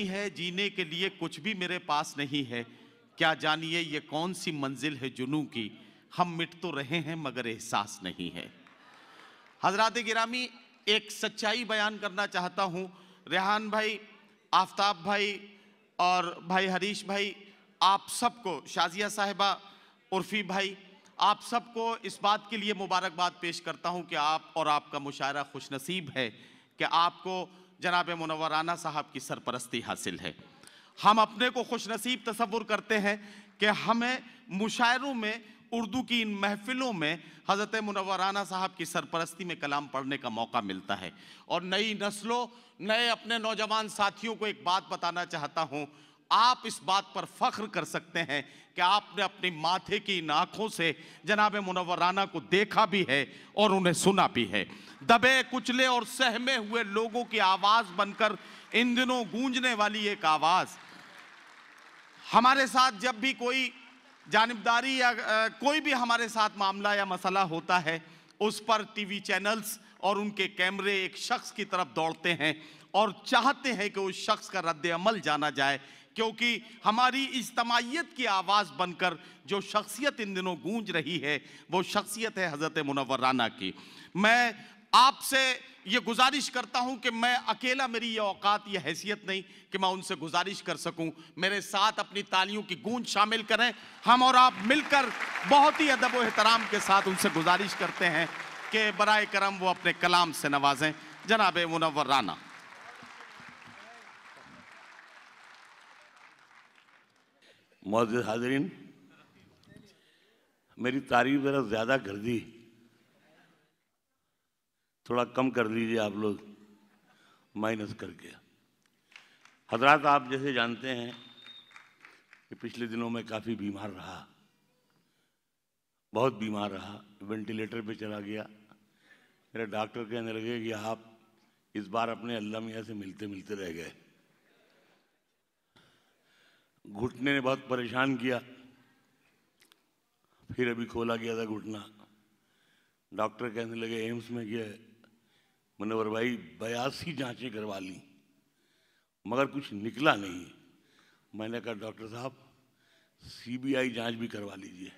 है जीने के लिए कुछ भी मेरे पास नहीं है क्या जानिए ये कौन सी मंजिल है जुनू की हम मिट तो रहे हैं मगर एहसास नहीं है हजरत गिरामी एक सच्चाई बयान करना चाहता हूँ रेहान भाई आफ्ताब भाई और भाई हरीश भाई आप सबको शाजिया साहिबा उर्फी भाई आप सबको इस बात के लिए मुबारकबाद पेश करता हूँ कि आप और आपका मुशायरा खुशनसीब है कि आपको जनाब मुनवराना साहब की सरपरस्ती हासिल है हम अपने को खुशनसीब तस्वुर करते हैं कि हमें मुशायरों में उर्दू की इन महफिलों में हज़रत मुनवराना साहब की सरपरस्ती में कलाम पढ़ने का मौका मिलता है और नई नस्लों नए अपने नौजवान साथियों को एक बात बताना चाहता हूँ आप इस बात पर फख्र कर सकते हैं कि आपने अपनी माथे की इन आंखों से जनाब मुनवराना को देखा भी है और उन्हें सुना भी है दबे कुचले और सहमे हुए लोगों की आवाज बनकर इन दिनों गूंजने वाली एक आवाज हमारे साथ जब भी कोई जानबदारी या कोई भी हमारे साथ मामला या मसला होता है उस पर टीवी चैनल्स और उनके कैमरे एक शख्स की तरफ दौड़ते हैं और चाहते हैं कि उस शख्स का रद्द अमल जाना जाए क्योंकि हमारी इज्तमाहीत की आवाज़ बनकर जो शख्सियत इन दिनों गूंज रही है वो शख्सियत है हज़रत मुनवराना की मैं आपसे ये गुजारिश करता हूँ कि मैं अकेला मेरी ये औकात ये हैसियत नहीं कि मैं उनसे गुजारिश कर सकूँ मेरे साथ अपनी तालियों की गूंज शामिल करें हम और आप मिलकर बहुत ही अदब एहतराम के साथ उनसे गुजारिश करते हैं कि बर करम वो अपने कलाम से नवाजें जनाब मुनवर राना मौजूद हाजरीन मेरी तारीफ ज़रा ज़्यादा कर दी थोड़ा कम कर लीजिए आप लोग माइनस करके हजरात आप जैसे जानते हैं कि पिछले दिनों में काफ़ी बीमार रहा बहुत बीमार रहा वेंटिलेटर पे चला गया मेरा डॉक्टर कहने लगे कि आप इस बार अपने अल्लाह मियाँ से मिलते मिलते रह गए घुटने ने बहुत परेशान किया फिर अभी खोला गया था घुटना डॉक्टर कहने लगे एम्स में गया मनोहर भाई बयासी जांचें करवा ली मगर कुछ निकला नहीं मैंने कहा डॉक्टर साहब सीबीआई जांच भी करवा लीजिए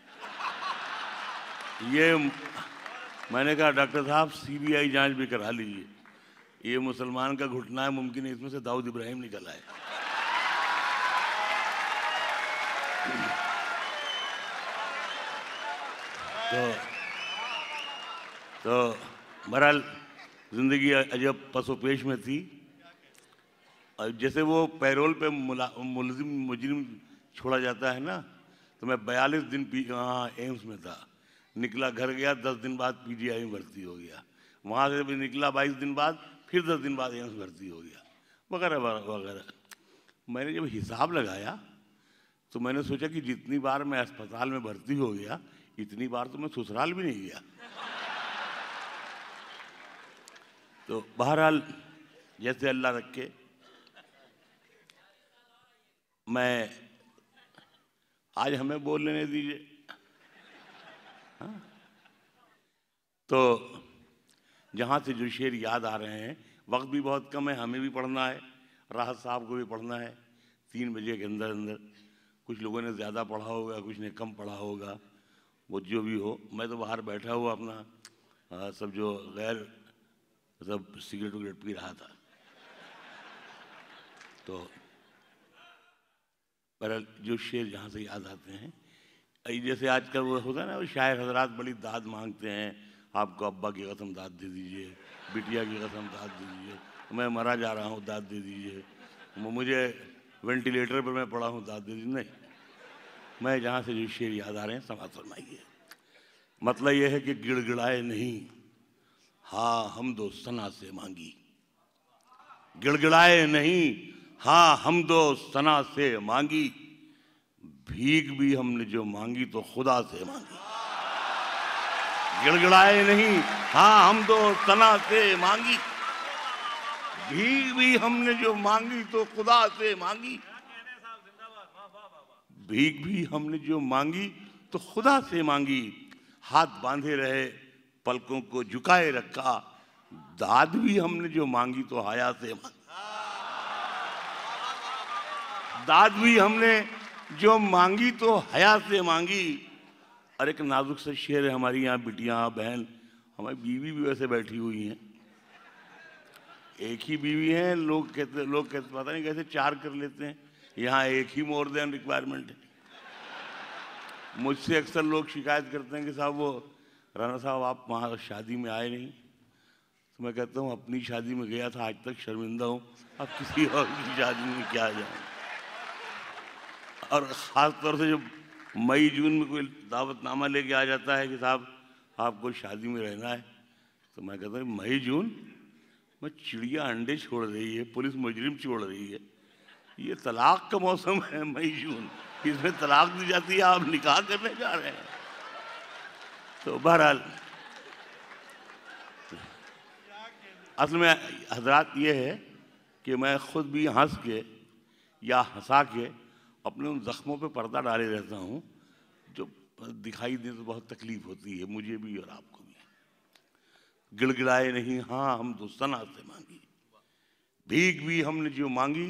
ये मैंने कहा डॉक्टर साहब सीबीआई जांच भी करा लीजिए ये मुसलमान का घुटना है मुमकिन है इसमें से दाऊद इब्राहिम निकल आए तो तो बहरहाल ज़िंदगी अजब पसोपेश में थी और जैसे वो पैरोल पे मुलजिम मुजरिम छोड़ा जाता है ना तो मैं बयालीस दिन पी हाँ एम्स में था निकला घर गया दस दिन बाद पीजीआई में भर्ती हो गया वहाँ से भी निकला बाईस दिन बाद फिर दस दिन बाद एम्स भर्ती हो गया वगैरह वगैरह मैंने जब हिसाब लगाया तो मैंने सोचा कि जितनी बार मैं अस्पताल में भर्ती हो गया इतनी बार तो मैं ससुराल भी नहीं गया तो बहरहाल जैसे अल्लाह रखे मैं आज हमें बोल लेने दीजिए हाँ? तो जहाँ से जो शेर याद आ रहे हैं वक्त भी बहुत कम है हमें भी पढ़ना है राहत साहब को भी पढ़ना है तीन बजे के अंदर अंदर कुछ लोगों ने ज़्यादा पढ़ा होगा कुछ ने कम पढ़ा होगा वो जो भी हो मैं तो बाहर बैठा हुआ अपना आ, सब जो गैर सब सिगरेट वगरेट पी रहा था तो पर जो शेर जहाँ से याद आते हैं जैसे आजकल वो होता है ना वो शायर हजरात बड़ी दाद मांगते हैं आपको अब्बा की कसम दाद दे दीजिए बिटिया की कसम दाद दे दीजिए मैं मरा जा रहा हूँ दाद दे दीजिए मुझे वेंटिलेटर पर मैं पड़ा हूँ दाद दे दीजिए नहीं मैं जहाँ से जो शेर याद आ रहे हैं समाज फरमाइए मतलब यह है कि गिड़गिड़ाए नहीं हाँ हम दो सना से मांगी गिड़गिड़ाए नहीं हाँ हम दो सना से मांगी भीख भी हमने जो मांगी तो खुदा से मांगी गिड़गिड़ाए नहीं हाँ हम दो सना से मांगी भीख भी हमने जो मांगी तो खुदा से मांगी भीख भी हमने जो मांगी तो खुदा से मांगी हाथ बांधे रहे पलकों को झुकाए रखा दाद भी हमने जो मांगी तो हया से मांगी दाद भी हमने जो मांगी तो हया से मांगी और एक नाजुक से शेर है हमारी यहाँ बिटिया बहन हमारी बीवी भी वैसे बैठी हुई हैं एक ही बीवी है लोग कहते लोग कहते पता नहीं कैसे चार कर लेते हैं यहाँ एक ही मोर देन रिक्वायरमेंट है मुझसे अक्सर लोग शिकायत करते हैं कि साहब वो राना साहब आप वहाँ शादी में आए नहीं तो मैं कहता हूँ अपनी शादी में गया था आज तक शर्मिंदा हूँ अब किसी और की शादी में क्या जाऊँ और ख़ासतौर से जब मई जून में कोई दावतनामा लेके आ जाता है कि साहब आपको शादी में रहना है तो मैं कहता हूँ मई जून मैं चिड़िया अंडे छोड़ रही है पुलिस मुजरिम छोड़ रही है ये तलाक का मौसम है मई जून इसमें तलाक दी जाती है आप निकाह करने जा रहे हैं तो बहरहाल असल में हजरात ये है कि मैं खुद भी हंस के या हंसा के अपने उन ज़ख्मों पे पर्दा डाले रहता हूँ जो दिखाई दे तो बहुत तकलीफ़ होती है मुझे भी और आपको भी गिड़गिड़ाए नहीं हाँ हम दोस्ताना से मांगी भीख भी हमने जो मांगी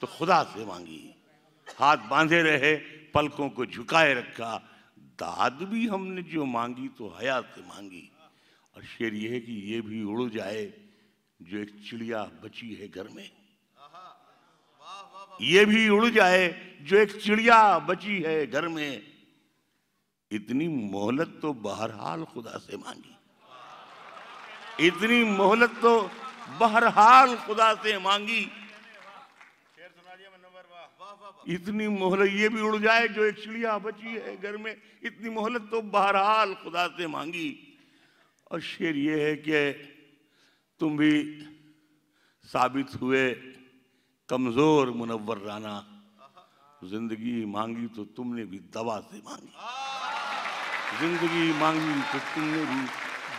तो खुदा से मांगी हाथ बांधे रहे पलकों को झुकाए रखा दाद भी हमने जो मांगी तो हया से मांगी और शेर यह है कि ये भी उड़ जाए जो एक चिड़िया बची है घर में ये भी उड़ जाए जो एक चिड़िया बची है घर में इतनी मोहलत तो बहरहाल खुदा से मांगी इतनी मोहलत तो बहरहाल खुदा से मांगी इतनी मोहलत ये भी उड़ जाए जो एक चिड़िया बची है घर में इतनी मोहलत तो बहरहाल खुदा से मांगी और शेर ये है कि तुम भी साबित हुए कमज़ोर मुनवर राना जिंदगी मांगी तो तुमने भी दवा से मांगी जिंदगी मांगी तो तुमने भी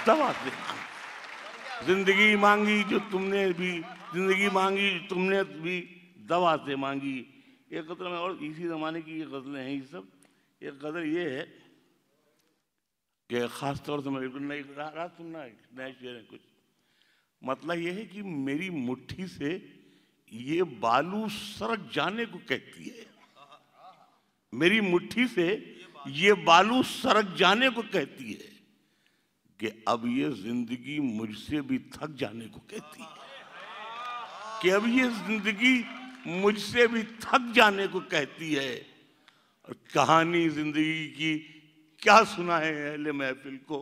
दवा से मांगी जिंदगी मांगी जो तुमने भी जिंदगी मांगी तुमने भी दवा से मांगी एक गज़ल में और इसी ज़माने की ये गज़लें हैं ये सब एक गज़ल ये है कि ख़ास तौर से मैं बिल्कुल रात सुनना है नया शेर है कुछ मतलब ये है कि मेरी मुट्ठी से ये बालू सरक जाने को कहती है मेरी मुट्ठी से ये बालू सरक जाने को कहती है कि अब ये जिंदगी मुझसे भी थक जाने को कहती है कि अब ये जिंदगी मुझसे भी थक जाने को कहती है और कहानी जिंदगी की क्या सुनाए अहले महफिल को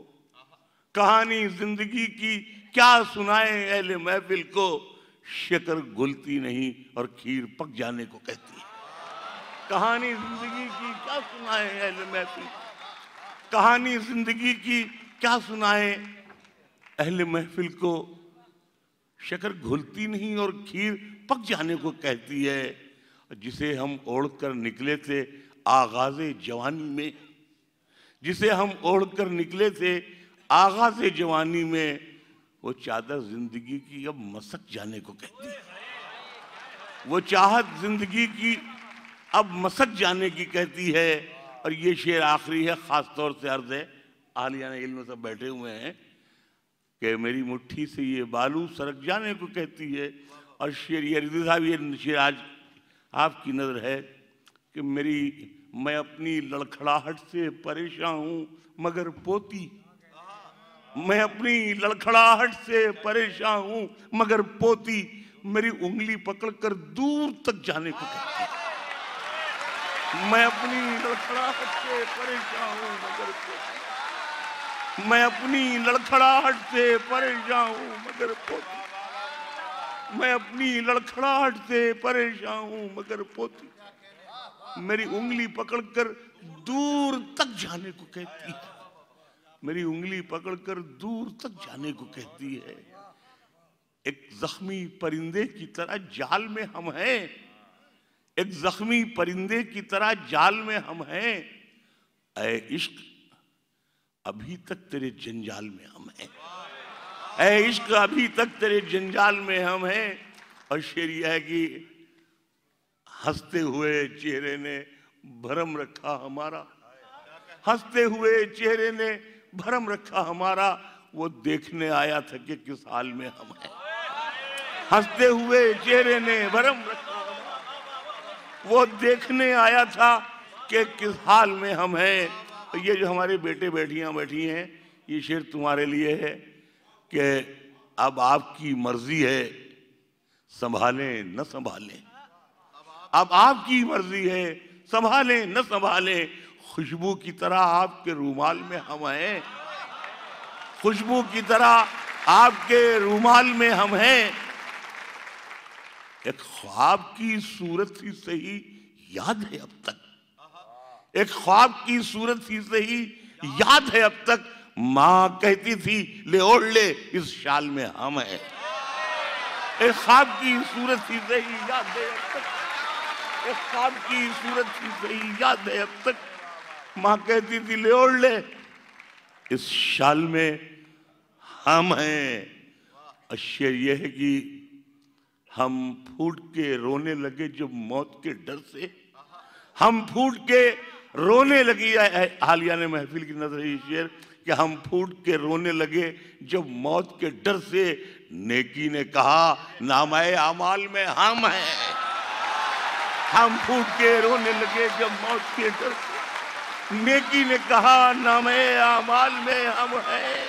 कहानी जिंदगी की क्या सुनाए अहले महफिल को शकर घुलती नहीं और खीर पक जाने को कहती है कहानी जिंदगी की क्या सुनाए अहले महफिल कहानी जिंदगी की क्या सुनाए अहले महफिल को शकर घुलती नहीं और खीर पक जाने को कहती है जिसे हम ओढ़ कर निकले थे आगाज जवानी में जिसे हम ओढ़ कर निकले थे आगाज जवानी में वो चादर जिंदगी की अब मसक जाने को कहती है वो चाहत जिंदगी की अब मसक जाने की कहती है और ये शेर आखिरी है ख़ास तौर से अर्ज है आलियान इल्म सब बैठे हुए हैं कि मेरी मुट्ठी से ये बालू सरक जाने को कहती है और शेर ये साहब ये शेर आज आपकी नज़र है कि मेरी मैं अपनी लड़खड़ाहट से परेशान हूँ मगर पोती मैं अपनी लड़खड़ाहट से परेशान हूँ मगर पोती मेरी उंगली पकड़कर दूर तक जाने को कहती है मैं अपनी लड़खड़ाहट से परेशान हूँ मगर पोती मैं अपनी लड़खड़ाहट से परेशान हूँ मगर पोती मैं अपनी लड़खड़ाहट से परेशान हूं मगर पोती मेरी उंगली पकड़कर दूर तक जाने को कहती है मेरी उंगली पकड़कर दूर तक जाने को कहती है एक जख्मी परिंदे की तरह जाल में हम हैं एक जख्मी परिंदे की तरह जाल में हम हैं अय इश्क अभी तक तेरे जंजाल में हम हैं ऐ इश्क अभी तक तेरे जंजाल में हम हैं और शेर यह है कि हंसते हुए चेहरे ने भरम रखा हमारा हंसते हुए चेहरे ने भरम रखा हमारा वो देखने आया था कि किस हाल में हम हैं हंसते हुए चेहरे ने भरम रखा वो देखने आया था कि किस हाल में हम हैं ये जो हमारे बेटे बेटियां बैठी हैं ये शेर तुम्हारे लिए है कि अब आपकी मर्जी है संभालें न संभालें अब आपकी मर्जी है संभालें न संभालें खुशबू की तरह आपके रूमाल में हम हैं खुशबू की तरह आपके रूमाल में हम हैं एक ख्वाब की सूरत ही सही याद है अब तक एक ख्वाब की सूरत ही सही याद है अब तक मां कहती थी ले ओढ़ ले इस शाल में हम हैं ए खाब की सूरत ही सही याद है अब तक एक खाब की सूरत ही सही याद है अब तक मां कहती थी ले ओढ़ ले इस शाल में हम हैं अशर यह है कि हम फूट के रोने लगे जब मौत के डर से हम फूट के रोने लगी हालिया ने महफिल की नजर ये शेर कि हम फूट के रोने लगे जब मौत के डर से नेकी ने कहा नामाए अमाल में हम हैं हम फूट के रोने लगे जब मौत के डर से नेकी ने कहा नामे अमाल में हम हैं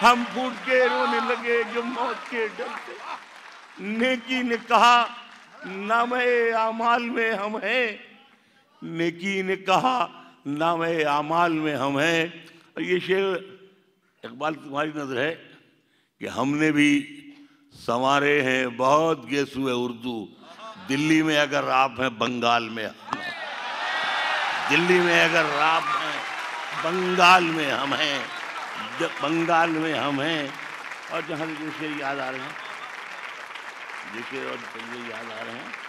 हम फूट के रोने लगे जब मौत के डर से नेकी ने कहा नामे अमाल में हम हैं नेकी ने कहा ना मैं आमाल में हम हैं ये शेर इकबाल तुम्हारी नज़र है कि हमने भी संवारे हैं बहुत गेसु है उर्दू दिल्ली में अगर आप हैं बंगाल में दिल्ली में अगर आप हैं बंगाल में हम हैं बंगाल में हम हैं और जहाँ जो शेर याद आ रहे हैं जो शेर और याद आ रहे हैं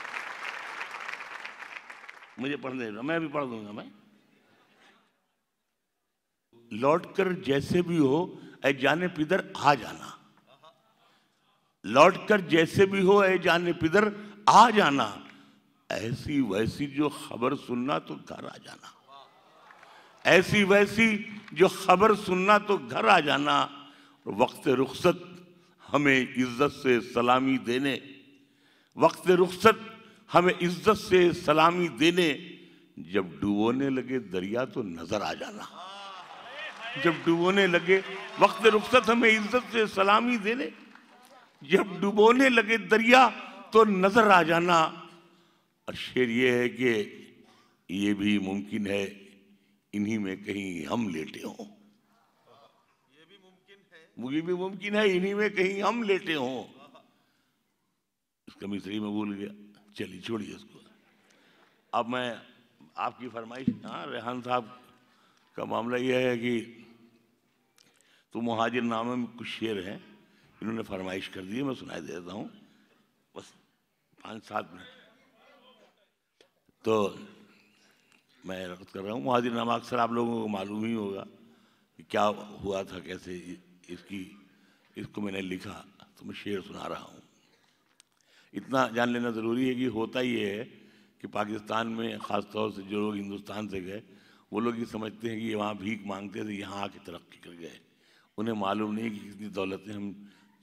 मुझे पढ़ने दो मैं भी पढ़ दूंगा मैं लौट कर जैसे भी हो ऐ जाने पिदर आ जाना लौट कर जैसे भी हो ऐ जाने पिदर आ जाना ऐसी वैसी जो खबर सुनना तो घर आ जाना ऐसी वैसी जो खबर सुनना तो घर आ जाना वक्त रुखसत हमें इज्जत से सलामी देने वक्त रुखसत हमें इज्जत से सलामी देने जब डूबोने लगे दरिया तो नजर आ जाना जब डूबोने लगे वक्त रुख्सत हमें इज्जत से सलामी देने जब डूबोने लगे दरिया तो नजर आ जाना और शेर यह है कि ये भी मुमकिन है इन्हीं में कहीं हम लेटे हों ये भी मुमकिन है ये भी मुमकिन है इन्हीं में कहीं हम लेटे हों इसका मिश्री में भूल गया चलिए छोड़िए उसको अब मैं आपकी फरमाइश हाँ रेहान साहब का मामला यह है कि तो महाजिर नामे में कुछ शेर हैं इन्होंने फरमाइश कर दी है मैं सुनाई देता हूँ बस पाँच सात मिनट तो मैं रखत कर रहा हूँ महाजिर नामा अक्सर आप लोगों को मालूम ही होगा कि क्या हुआ था कैसे इसकी इसको मैंने लिखा तो मैं शेर सुना रहा हूँ इतना जान लेना ज़रूरी है कि होता ये है कि पाकिस्तान में ख़ासतौर से जो लोग हिंदुस्तान से गए वो लोग ये समझते हैं कि ये वहाँ भीख मांगते थे तो यहाँ आके तरक्की कर गए उन्हें मालूम नहीं कि कितनी दौलतें हम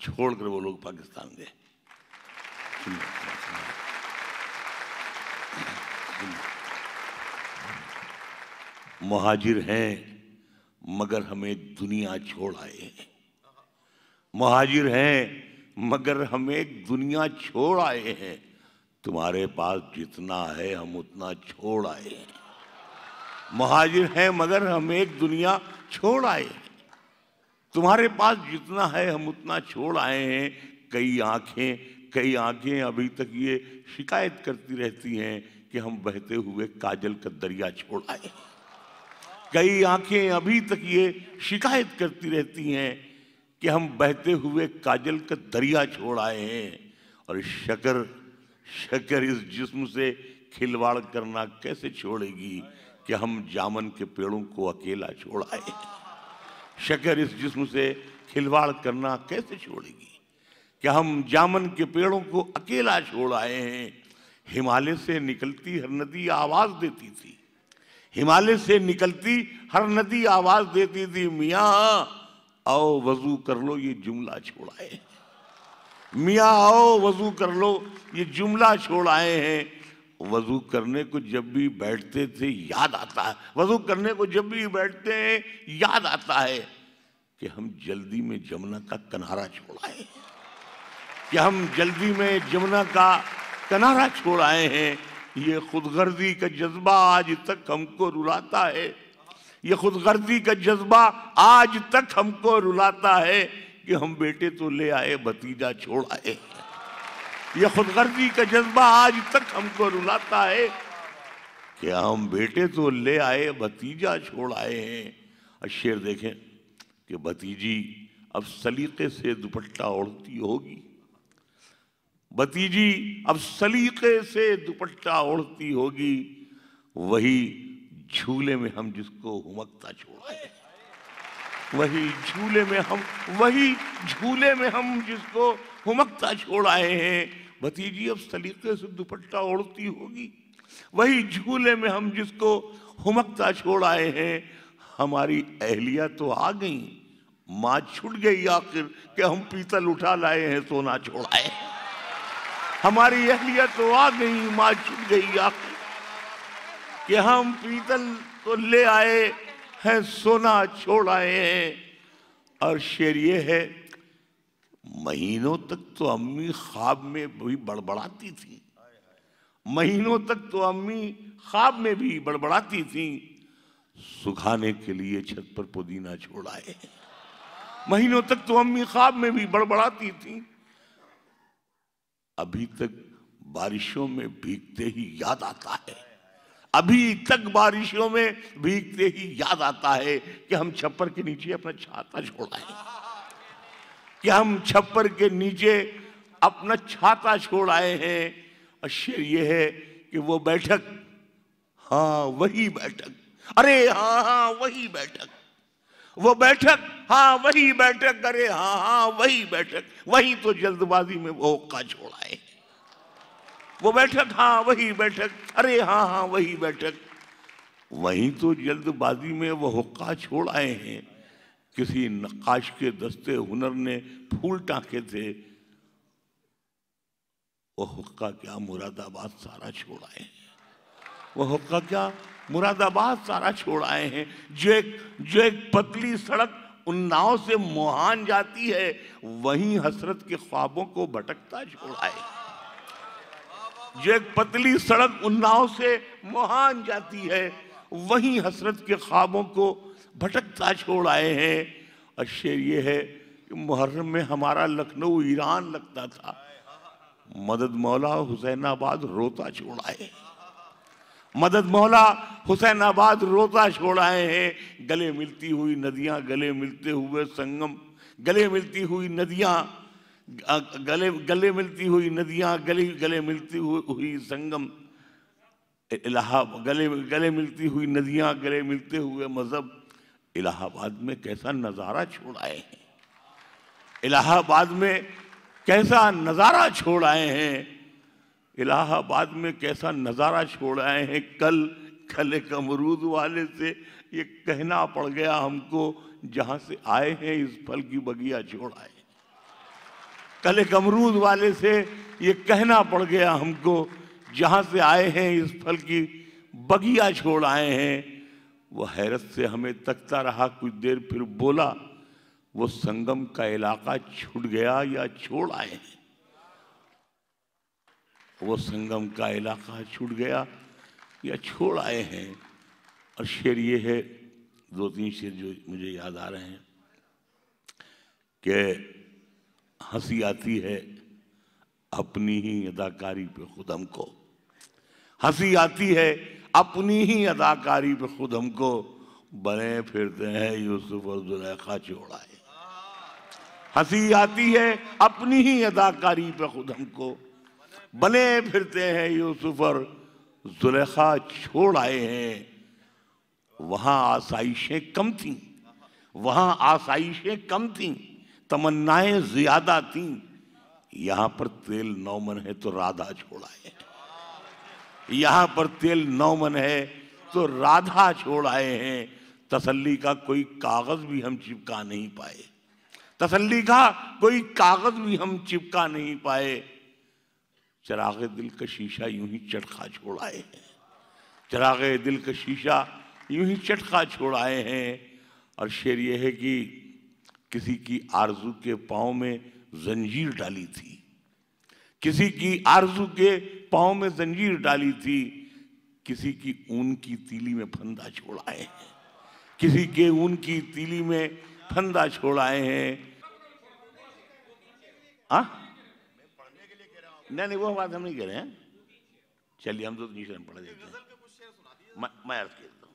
छोड़ कर वो लोग पाकिस्तान गए महाजिर हैं मगर हमें दुनिया छोड़ आए हैं महाजिर हैं मगर हम एक दुनिया छोड़ आए हैं तुम्हारे पास जितना है हम उतना छोड़ आए हैं महाजिर हैं मगर हम एक दुनिया छोड़ आए हैं तुम्हारे पास जितना है हम उतना छोड़ आए हैं कई आंखें कई आंखें अभी तक ये शिकायत करती रहती हैं कि हम बहते हुए काजल का दरिया छोड़ आए कई आंखें अभी तक ये शिकायत करती रहती हैं कि हम बहते हुए काजल का दरिया छोड़ आए हैं और शकर शकर इस जिस्म से खिलवाड़ करना कैसे छोड़ेगी कि हम जामन के पेड़ों को अकेला छोड़ आए हैं शकर इस जिस्म से खिलवाड़ करना कैसे छोड़ेगी कि हम जामन के पेड़ों को अकेला छोड़ आए हैं हिमालय से निकलती हर नदी आवाज़ देती थी हिमालय से निकलती हर नदी आवाज़ देती थी मियाँ आओ वजू कर लो ये जुमला छोड़ आए हैं मियाँ आओ वजू कर लो ये जुमला छोड़ आए हैं वजू करने को जब भी बैठते थे याद आता है वजू करने को जब भी बैठते हैं याद आता है कि हम जल्दी में जमुना का किनारा छोड़ आए हैं कि हम जल्दी में जमुना का किनारा छोड़ आए हैं ये खुदगर्जी का जज्बा आज तक हमको रुलाता है ये खुदगर्जी का जज्बा आज तक हमको रुलाता है कि हम बेटे तो ले आए भतीजा छोड़ आए ये खुदगर्जी का जज्बा आज तक हमको रुलाता है कि हम बेटे तो ले आए भतीजा छोड़ आए हैं और शेर देखें कि भतीजी अब सलीके से दुपट्टा ओढ़ती होगी भतीजी अब सलीके से दुपट्टा ओढ़ती होगी वही झूले में हम जिसको हुमकता छोड़ा वही झूले में हम वही झूले में हम जिसको हुमकता छोड़ आए हैं भतीजी अब सलीके से दुपट्टा ओढ़ती होगी वही झूले में हम जिसको हुमकता छोड़ आए हैं हमारी अहलिया तो आ गई माँ छुट गई आखिर कि हम पीतल उठा लाए हैं सोना छोड़ाए हमारी अहलिया तो आ गई माँ छुट गई आखिर कि हम पीतल तो ले आए हैं सोना छोड़ आए हैं और शेर ये है महीनों तक तो अम्मी ख्वाब में भी बड़बड़ाती थी महीनों तक तो अम्मी ख्वाब में भी बड़बड़ाती थी सुखाने के लिए छत पर पुदीना छोड़ आए महीनों तक तो अम्मी ख्वाब में भी बड़बड़ाती थी अभी तक बारिशों में भीगते ही याद आता है अभी तक बारिशों में भीगते ही याद आता है कि हम छप्पर के नीचे अपना छाता छोड़ा है कि हम छप्पर के नीचे अपना छाता छोड़ आए हैं आश्चर्य यह है कि वो बैठक हाँ वही बैठक अरे हाँ हाँ वही बैठक वो बैठक हाँ वही बैठक अरे हाँ हाँ वही बैठक वही तो जल्दबाजी में वो छोड़ छोड़ा है वो बैठक हाँ वही बैठक अरे हाँ हाँ वही बैठक वहीं तो जल्दबाजी में वह हुक्का छोड़ आए हैं किसी नक्काश के दस्ते हुनर ने फूल टाके थे वह हुक्का क्या मुरादाबाद सारा छोड़ आए हैं वह हुक्का क्या मुरादाबाद सारा छोड़ आए हैं जो एक जो एक पतली सड़क उन्नाव से मोहान जाती है वहीं हसरत के ख्वाबों को भटकता छोड़ आए हैं जो एक पतली सड़क उन्नाव से मोहान जाती है वहीं हसरत के ख्वाबों को भटकता छोड़ आए हैं और शेर ये है कि मुहर्रम में हमारा लखनऊ ईरान लगता था मदद मौला हुसैनाबाद रोता छोड़ आए मदद मौला हुसैनाबाद रोता छोड़ आए हैं गले मिलती हुई नदियां गले मिलते हुए संगम गले मिलती हुई नदियां गले गले मिलती हुई नदियां गले गले मिलती हुई संगम इलाहाबाद गले गले मिलती हुई नदियां गले मिलते हुए मज़हब इलाहाबाद में कैसा नज़ारा छोड़ आए हैं इलाहाबाद में कैसा नज़ारा छोड़ आए हैं इलाहाबाद में कैसा नज़ारा छोड़ आए हैं कल कल एक अमरूद वाले से ये कहना पड़ गया हमको जहां से आए हैं इस फल की बगिया छोड़ आए कल एक अमरूद वाले से ये कहना पड़ गया हमको जहाँ से आए हैं इस फल की बगिया छोड़ आए हैं वो हैरत से हमें तकता रहा कुछ देर फिर बोला वो संगम का इलाका छूट गया या छोड़ आए हैं वो संगम का इलाका छूट गया या छोड़ आए हैं और शेर ये है दो तीन शेर जो मुझे याद आ रहे हैं कि हंसी आती है अपनी ही अदाकारी पे खुद हमको हंसी आती है अपनी ही अदाकारी पे खुद हमको बने फिरते हैं यूसुफ और जुलेखा चौड़ाए हंसी आती है अपनी ही अदाकारी पे खुद हमको बने फिरते हैं यूसुफ और जुलेखा छोड़ आए हैं वहां आसाइशें कम थी वहां आसाइशें कम थी तमन्नाएं ज्यादा थी यहां पर तेल नौ मन है तो राधा छोड़ा है यहां पर तेल नौ मन है तो राधा छोड़ आए हैं तसल्ली का कोई कागज भी हम चिपका नहीं पाए तसल्ली का कोई कागज भी हम चिपका नहीं पाए चरागे दिल का शीशा यूं ही छोड़ छोड़ाए हैं चरागे दिल का शीशा यूं ही छोड़ छोड़ाए हैं और शेर यह है कि किसी की आरजू के पाँव में जंजीर डाली थी किसी की आरजू के पाँव में जंजीर डाली थी किसी की ऊन की तीली में फंदा छोड़ाए हैं किसी के ऊन की तीली में फंदा छोड़ाए हैं हाँ? नहीं नहीं वो बात हम नहीं कह रहे हैं चलिए हम तो दूसरे पढ़ देते हैं मैं अर्थ कहता हूं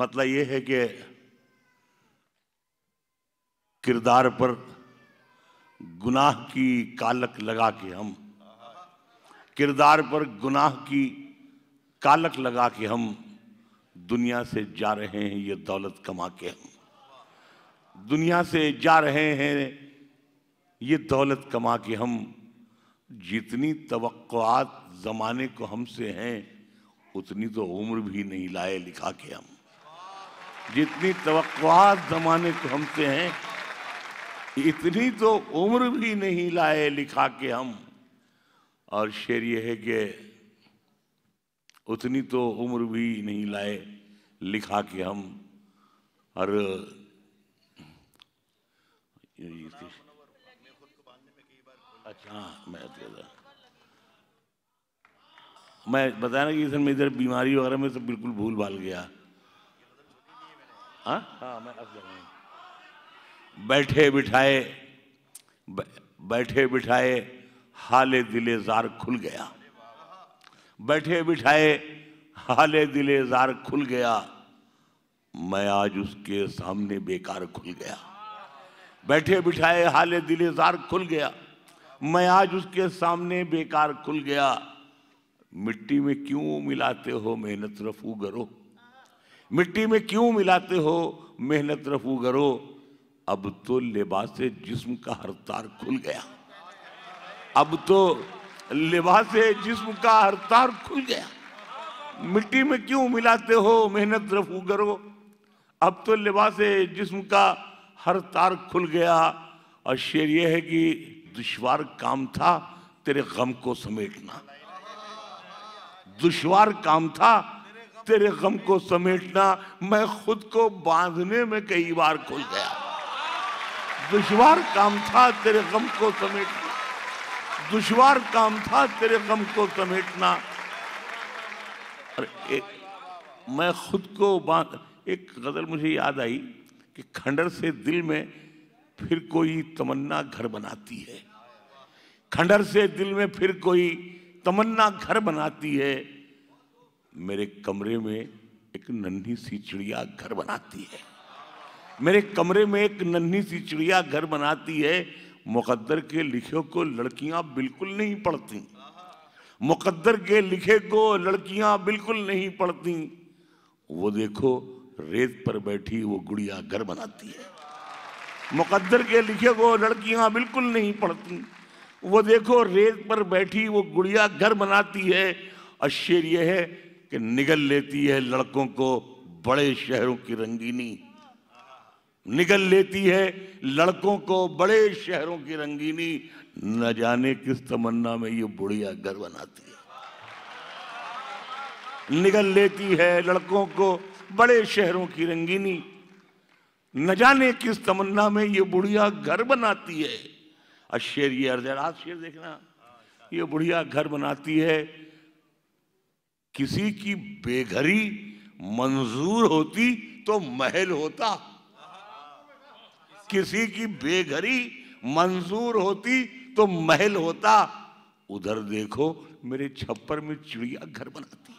मतलब ये है कि किरदार पर गुनाह की कालक लगा के हम किरदार पर गुनाह की कालक लगा के हम दुनिया से जा रहे हैं ये दौलत कमा के हम दुनिया से जा रहे हैं ये दौलत कमा के हम जितनी तो ज़माने को हमसे हैं उतनी तो उम्र भी नहीं लाए लिखा के हम जितनी तो ज़माने को हमसे हैं इतनी तो उम्र भी नहीं लाए लिखा के हम और शेर यह है कि उतनी तो उम्र भी नहीं लाए लिखा के हम और अच्छा मैं तो मैं बताया ना कि सर मैं इधर बीमारी वगैरह में तो बिल्कुल भूल भाल गया हाँ हाँ मैं अब बैठे बिठाए बैठे बिठाए हाले दिले जार खुल गया बैठे बिठाए हाले दिले जार खुल गया मैं आज उसके सामने बेकार खुल गया बैठे बिठाए हाले दिले जार खुल गया मैं आज उसके सामने बेकार खुल गया मिट्टी में क्यों मिलाते हो मेहनत रफू करो मिट्टी में क्यों मिलाते हो मेहनत रफू करो अब तो लिबास जिस्म का हर तार खुल गया अब तो लिबास जिस्म का हर तार खुल गया मिट्टी में क्यों मिलाते हो मेहनत रफू करो अब तो लिबास जिस्म का हर तार खुल गया और शेर यह है कि दुश्वार काम था तेरे गम को समेटना दुश्वार काम था तेरे गम को समेटना मैं खुद को बांधने में कई बार खुल गया दुशवार काम था तेरे गम को समेटना दुशवार काम था तेरे गम को समेटना और एक मैं खुद को एक गज़ल मुझे याद आई कि खंडर से दिल में फिर कोई तमन्ना घर बनाती है खंडर से दिल में फिर कोई तमन्ना घर बनाती है मेरे कमरे में एक नन्ही सी चिड़िया घर बनाती है मेरे कमरे में एक नन्ही सी चिड़िया घर बनाती है मुकद्दर के लिखे को लड़कियां बिल्कुल नहीं पढ़ती मुकद्दर के लिखे को लड़कियां बिल्कुल नहीं पढ़ती वो देखो रेत पर बैठी वो गुड़िया घर बनाती है मुकद्दर के लिखे को लड़कियां बिल्कुल नहीं पढ़ती वो देखो रेत पर बैठी वो गुड़िया घर बनाती है आश्चर्य है कि निगल लेती है लड़कों को बड़े शहरों की रंगीनी निगल लेती है लड़कों को बड़े शहरों की रंगीनी न जाने किस तमन्ना में ये बुढ़िया घर बनाती है निगल लेती है लड़कों को बड़े शहरों की रंगीनी न जाने किस तमन्ना में ये बुढ़िया घर बनाती है अशेर ये ये अर्धरात शेर देखना ये बुढ़िया घर बनाती है किसी की बेघरी मंजूर होती तो महल होता किसी की बेघरी मंजूर होती तो महल होता उधर देखो मेरे छप्पर में चिड़िया घर बनाती है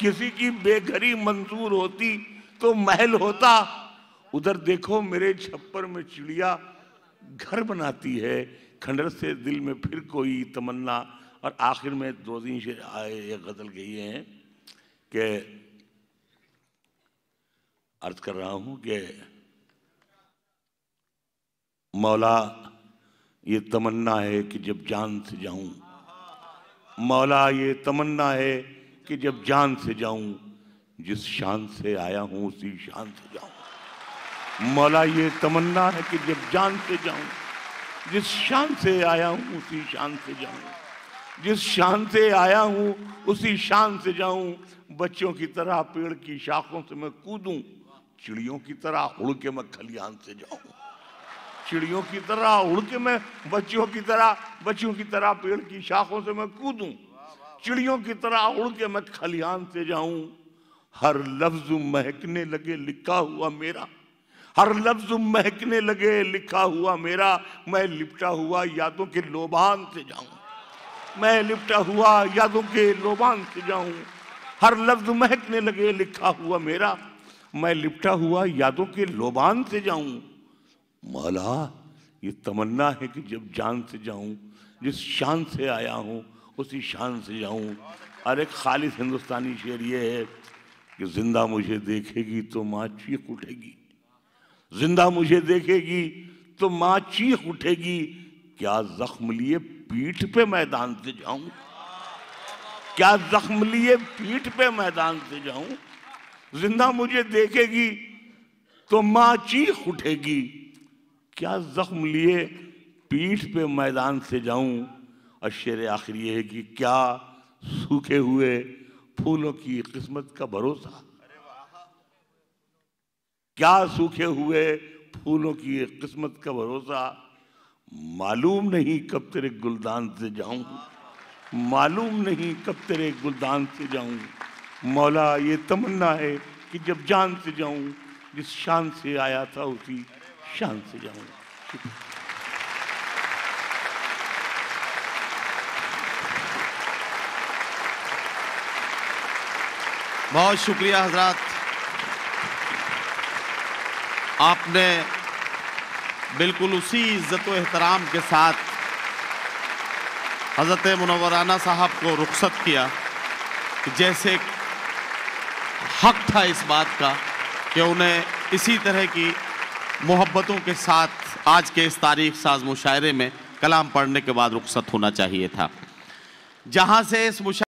किसी की बेघरी मंजूर होती तो महल होता उधर देखो मेरे छप्पर में चिड़िया घर बनाती है खंडर से दिल में फिर कोई तमन्ना और आखिर में दो दिन से आए ये गजल गई है कि अर्थ कर रहा हूं कि मौला ये तमन्ना है कि जब जान से जाऊं मौला ये तमन्ना है कि जब जान से जाऊं जिस शान से आया हूं उसी शान से जाऊं मौला ये तमन्ना है कि जब जान से जाऊं जिस शान से आया हूं उसी शान से जाऊं जिस शान से आया हूं उसी शान से जाऊं बच्चों की तरह पेड़ की शाखों से मैं कूदूं चिड़ियों की तरह उड़ के मैं खलियान से जाऊं चिड़ियों की तरह उड़ के मैं बच्चियों की तरह बच्चियों की तरह पेड़ की शाखों से मैं कूदूं चिड़ियों की तरह उड़ के मैं खलिहान से जाऊं हर लफ्ज महकने लगे लिखा हुआ मेरा हर लफ्ज महकने लगे लिखा हुआ मेरा मैं लिपटा हुआ यादों के लोबान से जाऊं मैं लिपटा हुआ यादों के लोबान से जाऊं हर लफ्ज महकने लगे लिखा हुआ मेरा मैं लिपटा हुआ यादों के लोबान से जाऊं मौला ये तमन्ना है कि जब जान से जाऊं जिस शान से आया हूं उसी शान से जाऊं अरे खालिद हिंदुस्तानी शेर ये है कि जिंदा मुझे देखेगी तो माँ चीख उठेगी जिंदा मुझे देखेगी तो माँ चीख उठेगी क्या जख्म लिए पीठ पे मैदान से जाऊं क्या जख्म लिए पीठ पे मैदान से जाऊं जिंदा मुझे देखेगी तो माँ चीख उठेगी क्या जख्म लिए पीठ पे मैदान से जाऊं और शेर आखिर ये है कि क्या सूखे हुए फूलों की किस्मत का भरोसा क्या सूखे हुए फूलों की किस्मत का भरोसा मालूम नहीं कब तेरे गुलदान से जाऊं मालूम नहीं कब तेरे गुलदान से जाऊं मौला ये तमन्ना है कि जब जान से जाऊं जिस शान से आया था उसी शांति से जाऊंगा बहुत शुक्रिया हजरत आपने बिल्कुल उसी इज्जत एहतराम के साथ हजरत मुनवराना साहब को रुख्सत किया जैसे हक था इस बात का कि उन्हें इसी तरह की मोहब्बतों के साथ आज के इस तारीख साज मुशायरे में कलाम पढ़ने के बाद रुखसत होना चाहिए था जहाँ से इस मुशा